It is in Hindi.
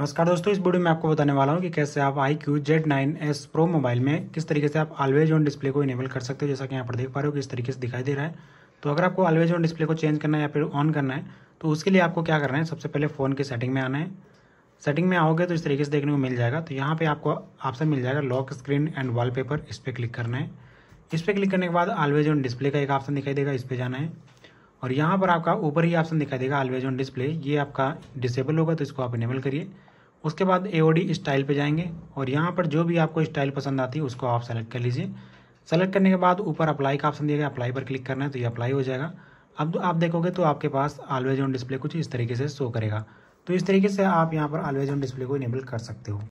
नमस्कार दोस्तों इस वीडियो में आपको बताने वाला हूँ कि कैसे आप iQOO Z nine S pro mobile में किस तरीके से आप ऑलवेज ऑन डिस्प्ले को इनेबल कर सकते हो जैसा कि यहाँ पर देख पा रहे हो कि इस तरीके से दिखाई दे रहा है तो अगर आपको ऑलवेज ऑन डिस्प्ले को चेंज करना है या फिर ऑन करना है तो उसके लिए आपको क्या करना है सबसे पहले फ़ोन की सेटिंग में आना है सेटिंग में आओगे तो इस तरीके से देखने को मिल जाएगा तो यहाँ पर आपको ऑप्शन मिल जाएगा लॉक स्क्रीन एंड वाल इस पर क्लिक करना है इस पर क्लिक करने के बाद ऑलवेज ऑन डिस्प्ले का एक ऑप्शन दिखाई देगा इस पर जाना है और यहाँ पर आपका ऊपर ही ऑप्शन दिखाई देगा ऑलवेज ऑन डिस्प्ले ये आपका डिसेबल होगा तो इसको आप इनेबल करिए उसके बाद ए स्टाइल पे जाएंगे और यहाँ पर जो भी आपको स्टाइल पसंद आती है उसको आप सेलेक्ट कर लीजिए सेलेक्ट करने के बाद ऊपर अप्लाई का ऑप्शन दिया गया अप्लाई पर क्लिक करना है तो ये अप्लाई हो जाएगा अब तो आप देखोगे तो आपके पास ऑलवेज ऑन डिस्प्ले कुछ इस तरीके से शो करेगा तो इस तरीके से आप यहाँ पर ऑलवेज ऑन डिस्प्ले को इनेबल कर सकते हो